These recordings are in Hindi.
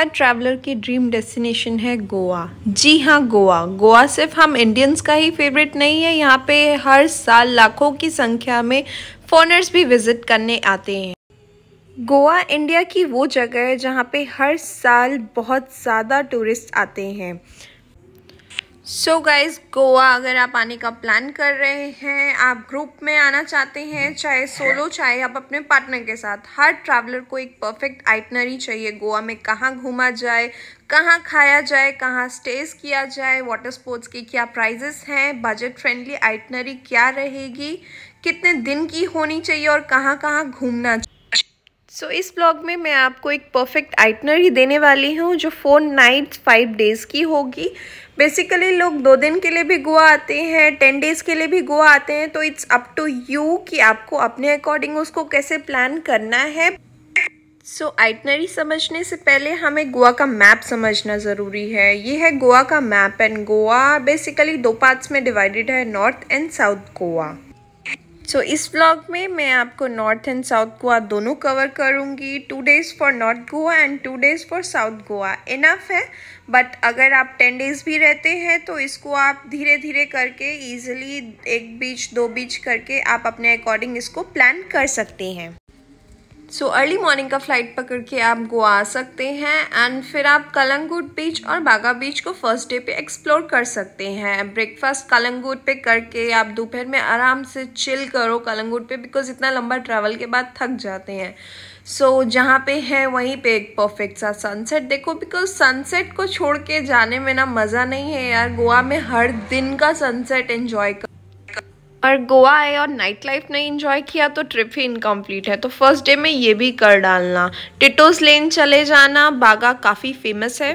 हर ट्रैवलर की ड्रीम डेस्टिनेशन है गोवा जी हाँ गोवा गोवा सिर्फ हम इंडियंस का ही फेवरेट नहीं है यहाँ पे हर साल लाखों की संख्या में फॉरनर्स भी विजिट करने आते हैं गोवा इंडिया की वो जगह है जहाँ पे हर साल बहुत ज़्यादा टूरिस्ट आते हैं सो गाइज गोवा अगर आप आने का प्लान कर रहे हैं आप ग्रुप में आना चाहते हैं चाहे सोलो चाहे आप अपने पार्टनर के साथ हर ट्रैवलर को एक परफेक्ट आइटनरी चाहिए गोवा में कहाँ घूमा जाए कहाँ खाया जाए कहाँ स्टेज किया जाए वाटर स्पोर्ट्स के क्या प्राइजेस हैं बजट फ्रेंडली आइटनरी क्या रहेगी कितने दिन की होनी चाहिए और कहाँ कहाँ घूमना चाहिए सो so, इस ब्लॉग में मैं आपको एक परफेक्ट आइटनरी देने वाली हूँ जो फोर नाइट्स फाइव डेज़ की होगी बेसिकली लोग दो दिन के लिए भी गोवा आते हैं टेन डेज़ के लिए भी गोवा आते हैं तो इट्स अप टू यू कि आपको अपने अकॉर्डिंग उसको कैसे प्लान करना है सो so, आइटनरी समझने से पहले हमें गोवा का मैप समझना ज़रूरी है ये है गोवा का मैप एंड गोवा बेसिकली दो पार्ट्स में डिवाइडेड है north and south Goa so so, इस व्लॉग में मैं आपको नॉर्थ एंड साउथ गोवा दोनों कवर करूँगी two days for north Goa and two days for south Goa enough है बट अगर आप टेन डेज़ भी रहते हैं तो इसको आप धीरे धीरे करके ईजिली एक बीच दो बीच करके आप अपने अकॉर्डिंग इसको प्लान कर सकते हैं सो अर्ली मॉर्निंग का फ्लाइट पकड़ के आप गोवा आ सकते हैं एंड फिर आप कलंगूट बीच और बागा बीच को फर्स्ट डे पे एक्सप्लोर कर सकते हैं ब्रेकफास्ट कलंगूट पे करके आप दोपहर में आराम से चिल करो कलंगूट पे बिकॉज इतना लंबा ट्रैवल के बाद थक जाते हैं सो so, जहाँ पे है वहीं पे एक परफेक्ट सा सनसेट देखो बिकॉज सनसेट को छोड़ के जाने में ना मज़ा नहीं है यार गोवा में हर दिन का सनसेट इन्जॉय कर और गोवा आए और नाइट लाइफ नहीं इंजॉय किया तो ट्रिप ही इनकम्प्लीट है तो फर्स्ट डे में ये भी कर डालना टिटोस लेन चले जाना बागा काफ़ी फेमस है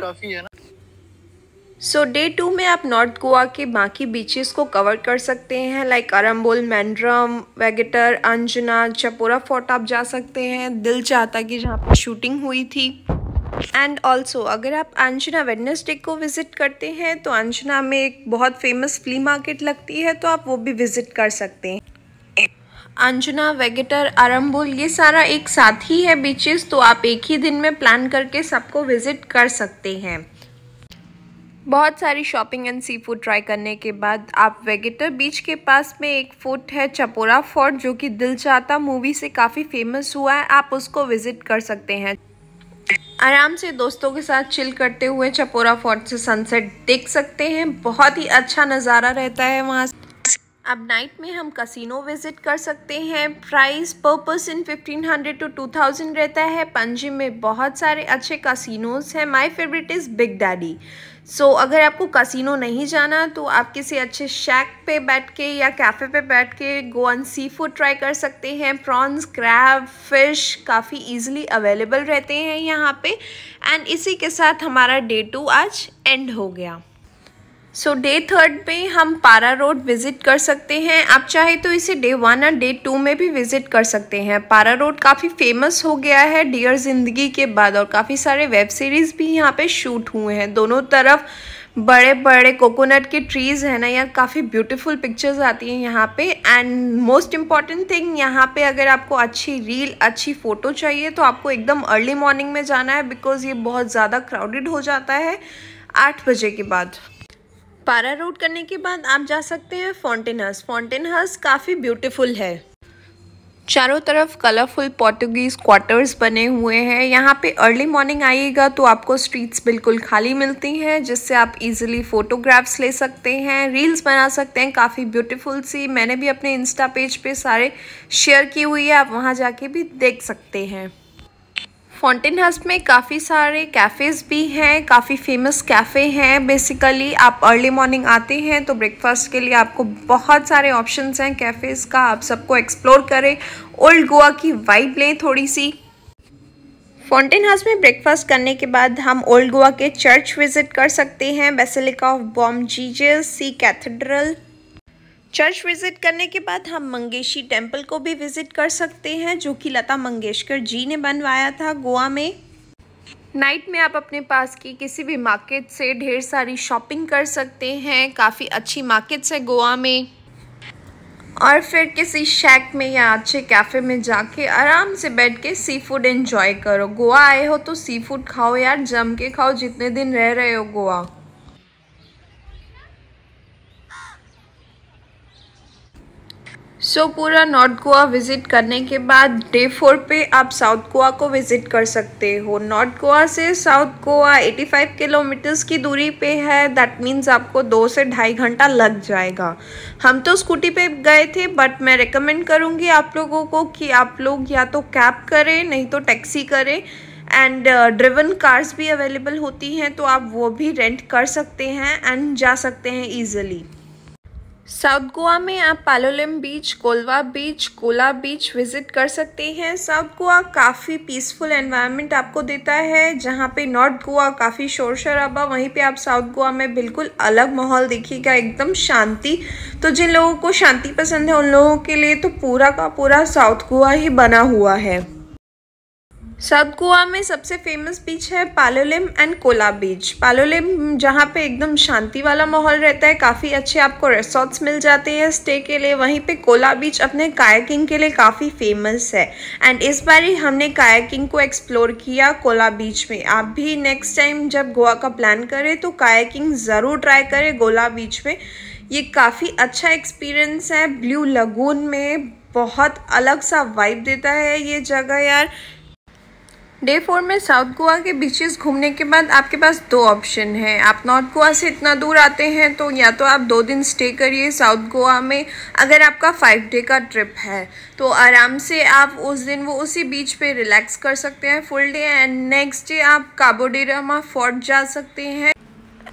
सो डे टू में आप नॉर्थ गोवा के बाकी बीचेस को कवर कर सकते हैं लाइक अरम्बोल मैंड्रम वेगेटर अंजना चपोरा फोर्ट आप जा सकते हैं दिल चाहता कि जहाँ पर शूटिंग हुई थी एंड ऑल्सो अगर आप अंशना वेडनेसडे को विज़िट करते हैं तो अंशना में एक बहुत फेमस फ्ली मार्केट लगती है तो आप वो भी विज़िट कर सकते हैं अंजना वेगेटर अरम्बुल ये सारा एक साथ ही है बीचेस तो आप एक ही दिन में प्लान करके सबको विज़िट कर सकते हैं बहुत सारी shopping and sea food try करने के बाद आप वेगेटर बीच के पास में एक फोर्ट है चपोरा फोर्ट जो कि दिल चाहता मूवी से काफ़ी फेमस हुआ है आप उसको विज़िट कर सकते हैं आराम से दोस्तों के साथ चिल करते हुए चपोरा फोर्ट से सनसेट देख सकते हैं बहुत ही अच्छा नज़ारा रहता है वहाँ अब नाइट में हम कसिनो विज़िट कर सकते हैं price per person fifteen hundred to two thousand रहता है पंजी में बहुत सारे अच्छे कसिनोज हैं my favourite is Big Daddy so अगर आपको कसिनो नहीं जाना तो आप किसी अच्छे शैक पे बैठ के या कैफ़े पे बैठ के गोअन सी फूड ट्राई कर सकते हैं प्रॉन्स क्रैब फिश काफ़ी ईजिली अवेलेबल रहते हैं यहाँ पर एंड इसी के साथ हमारा डे टू आज एंड हो गया सो डे थर्ड में हम पारा रोड विज़िट कर सकते हैं आप चाहे तो इसे डे वन और डे टू में भी विज़िट कर सकते हैं पारा रोड काफ़ी फेमस हो गया है डियर ज़िंदगी के बाद और काफ़ी सारे वेब सीरीज़ भी यहाँ पे शूट हुए हैं दोनों तरफ बड़े बड़े कोकोनट के ट्रीज़ हैं ना यार काफ़ी ब्यूटीफुल पिक्चर्स आती हैं यहाँ पे एंड मोस्ट इम्पॉर्टेंट थिंग यहाँ पे अगर आपको अच्छी रील अच्छी फ़ोटो चाहिए तो आपको एकदम अर्ली मॉर्निंग में जाना है बिकॉज़ ये बहुत ज़्यादा क्राउडेड हो जाता है आठ बजे के बाद पारा रोड करने के बाद आप जा सकते हैं फाउंटेन हाउस फाउंटेन हाउस काफ़ी ब्यूटीफुल है चारों तरफ कलरफुल पोर्टुगीज़ क्वार्टर्स बने हुए हैं यहाँ पे अर्ली मॉर्निंग आइएगा तो आपको स्ट्रीट्स बिल्कुल खाली मिलती हैं जिससे आप इजीली फ़ोटोग्राफ्स ले सकते हैं रील्स बना सकते हैं काफ़ी ब्यूटीफुल सी मैंने भी अपने इंस्टा पेज पे सारे शेयर की हुई है आप वहाँ जाके भी देख सकते हैं फाउंटेन हाउस में काफ़ी सारे कैफ़ेज़ भी हैं काफ़ी फेमस कैफ़े हैं बेसिकली आप अर्ली मॉर्निंग आते हैं तो ब्रेकफास्ट के लिए आपको बहुत सारे ऑप्शंस हैं कैफ़ेज़ का आप सबको एक्सप्लोर करें ओल्ड गोवा की वाइब लें थोड़ी सी फाउंटेन हाउस में ब्रेकफास्ट करने के बाद हम ओल्ड गोवा के चर्च विज़िट कर सकते हैं basilica of Bom Jesus Se cathedral church visit करने के बाद हम मंगेशी टेम्पल को भी विज़िट कर सकते हैं जो कि लता मंगेशकर जी ने बनवाया था गोवा में नाइट में आप अपने पास की किसी भी मार्केट से ढेर सारी शॉपिंग कर सकते हैं काफ़ी अच्छी मार्केट्स है गोवा में और फिर किसी शैक में या अच्छे कैफ़े में जाके आराम से बैठ के सी फूड इन्जॉय करो गोवा आए हो तो सी फूड खाओ यार जम के खाओ जितने दिन रह रहे हो गोवा सो so, पूरा नॉर्थ गोवा विज़िट करने के बाद डे फोर पे आप साउथ गोवा को विज़िट कर सकते हो नॉर्थ गोवा से साउथ गोवा 85 किलोमीटर्स की दूरी पे है दैट मीन्स आपको दो से ढाई घंटा लग जाएगा हम तो स्कूटी पे गए थे बट मैं रिकमेंड करूँगी आप लोगों को कि आप लोग या तो कैब करें नहीं तो टैक्सी करें एंड ड्रिवन कार्स भी अवेलेबल होती हैं तो आप वो भी रेंट कर सकते हैं एंड जा सकते हैं ईजिली साउथ गोवा में आप Palolem beach Colva beach Cola beach visit कर सकते हैं साउथ गोवा काफ़ी पीसफुल एनवायरनमेंट आपको देता है जहाँ पे नॉर्थ गोवा काफ़ी शोर शराबा वहीं पे आप साउथ गोवा में बिल्कुल अलग माहौल देखिएगा एकदम शांति तो जिन लोगों को शांति पसंद है उन लोगों के लिए तो पूरा का पूरा साउथ गोवा ही बना हुआ है साउथ गोवा में सबसे फेमस बीच है पालोलिम एंड कोला बीच पालोलिम जहाँ पे एकदम शांति वाला माहौल रहता है काफ़ी अच्छे आपको रिसॉर्ट्स मिल जाते हैं स्टे के लिए वहीं पे कोला बीच अपने कायाकिंग के लिए काफ़ी फेमस है एंड इस बार ही हमने कायाकिंग को एक्सप्लोर किया कोला बीच में आप भी नेक्स्ट टाइम जब गोवा का प्लान करें तो कायाकिंग ज़रूर ट्राई करें गोला बीच में ये काफ़ी अच्छा एक्सपीरियंस है ब्लू लगून में बहुत अलग सा वाइब देता है ये जगह यार डे फोर में साउथ गोवा के बीचेस घूमने के बाद आपके पास दो ऑप्शन है आप नॉर्थ गोवा से इतना दूर आते हैं तो या तो आप दो दिन स्टे करिए साउथ गोवा में अगर आपका फाइव डे का ट्रिप है तो आराम से आप उस दिन वो उसी बीच पे रिलैक्स कर सकते हैं full day and next day आप काबोडेरामा फोर्ट जा सकते हैं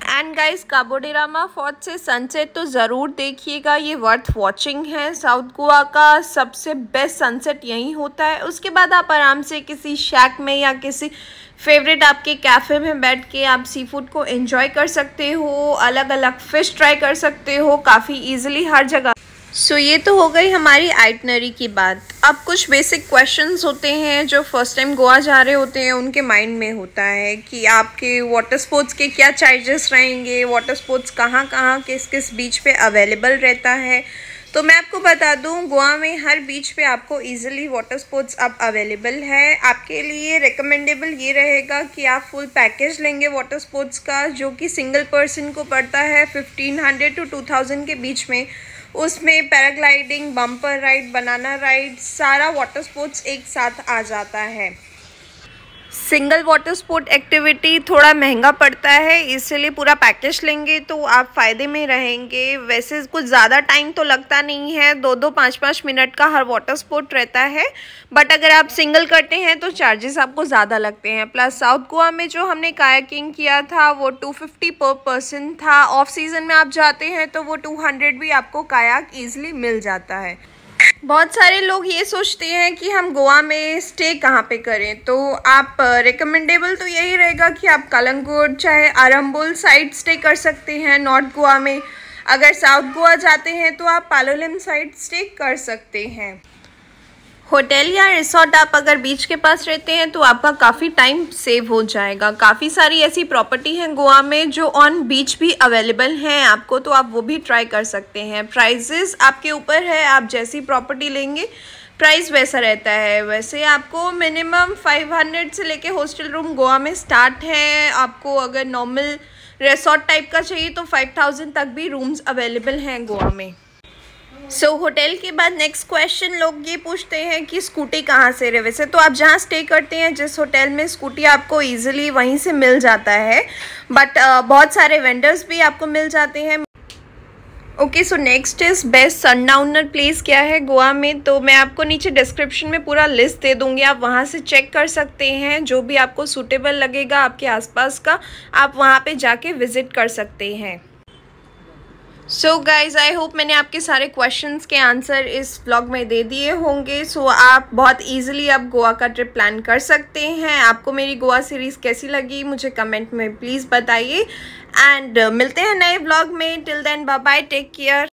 एंड गाइस काबोडेरामा फोर्ट से सनसेट तो ज़रूर देखिएगा ये वर्थ वॉचिंग है साउथ गोवा का सबसे बेस्ट सनसेट यही होता है उसके बाद आप आराम से किसी शैक में या किसी फेवरेट आपके कैफ़े में बैठ के आप सी फूड को एंजॉय कर सकते हो अलग अलग फ़िश ट्राई कर सकते हो काफ़ी ईजिली हर जगह सो so, ये तो हो गई हमारी आइटनरी की बात अब कुछ बेसिक क्वेश्चंस होते हैं जो फर्स्ट टाइम गोवा जा रहे होते हैं उनके माइंड में होता है कि आपके वाटर स्पोर्ट्स के क्या चार्जेस रहेंगे वाटर स्पोर्ट्स कहाँ कहाँ किस किस बीच पे अवेलेबल रहता है तो मैं आपको बता दूं गोवा में हर बीच पे आपको इजीली वाटर स्पोर्ट्स अब अवेलेबल है आपके लिए रिकमेंडेबल ये रहेगा कि आप फुल पैकेज लेंगे वाटर स्पोर्ट्स का जो कि सिंगल पर्सन को पड़ता है fifteen hundred to two thousand के बीच में उसमें paragliding bumper ride banana ride सारा वाटर स्पोर्ट्स एक साथ आ जाता है सिंगल वाटर स्पोर्ट एक्टिविटी थोड़ा महंगा पड़ता है इसलिए पूरा पैकेज लेंगे तो आप फ़ायदे में रहेंगे वैसे कुछ ज़्यादा टाइम तो लगता नहीं है दो दो पाँच पाँच मिनट का हर वाटर स्पोर्ट रहता है बट अगर आप सिंगल करते हैं तो चार्जेस आपको ज़्यादा लगते हैं प्लस साउथ गोवा में जो हमने कायाकिंग किया था वो टू फिफ्टी पर पर्सन था ऑफ सीज़न में आप जाते हैं तो वो टू हंड्रेड भी आपको कायाक ईजिली मिल जाता है बहुत सारे लोग ये सोचते हैं कि हम गोवा में स्टे कहाँ पे करें तो आप रिकमेंडेबल तो यही रहेगा कि आप कलंगोट चाहे आरम्बुल साइड स्टे कर सकते हैं नॉर्थ गोवा में अगर साउथ गोवा जाते हैं तो आप पालोलिम साइड स्टे कर सकते हैं होटल या रिसोर्ट आप अगर बीच के पास रहते हैं तो आपका काफ़ी टाइम सेव हो जाएगा काफ़ी सारी ऐसी प्रॉपर्टी हैं गोवा में जो ऑन बीच भी अवेलेबल हैं आपको तो आप वो भी ट्राई कर सकते हैं प्राइजेस आपके ऊपर है आप जैसी प्रॉपर्टी लेंगे प्राइस वैसा रहता है वैसे आपको मिनिमम 500 से लेके हॉस्टल रूम गोवा में स्टार्ट है आपको अगर नॉर्मल रिसोर्ट टाइप का चाहिए तो 5000 तक भी रूम्स अवेलेबल हैं गोवा में सो so, होटल के बाद नेक्स्ट क्वेश्चन लोग ये पूछते हैं कि स्कूटी कहाँ से रहे वैसे तो आप जहाँ स्टे करते हैं जिस होटल में स्कूटी आपको इजीली वहीं से मिल जाता है बट uh, बहुत सारे वेंडर्स भी आपको मिल जाते हैं okay so next is best sundowner place क्या है गोवा में तो मैं आपको नीचे डिस्क्रिप्शन में पूरा लिस्ट दे दूंगी आप वहाँ से चेक कर सकते हैं जो भी आपको सूटेबल लगेगा आपके आसपास का आप वहाँ पे जाके विज़िट कर सकते हैं सो गाइज़ आई होप मैंने आपके सारे क्वेश्चन के आंसर इस ब्लॉग में दे दिए होंगे सो so, आप बहुत ईजिली आप गोवा का ट्रिप प्लान कर सकते हैं आपको मेरी गोवा सीरीज़ कैसी लगी मुझे कमेंट में प्लीज़ बताइए एंड uh, मिलते हैं नए ब्लॉग में till then bye take care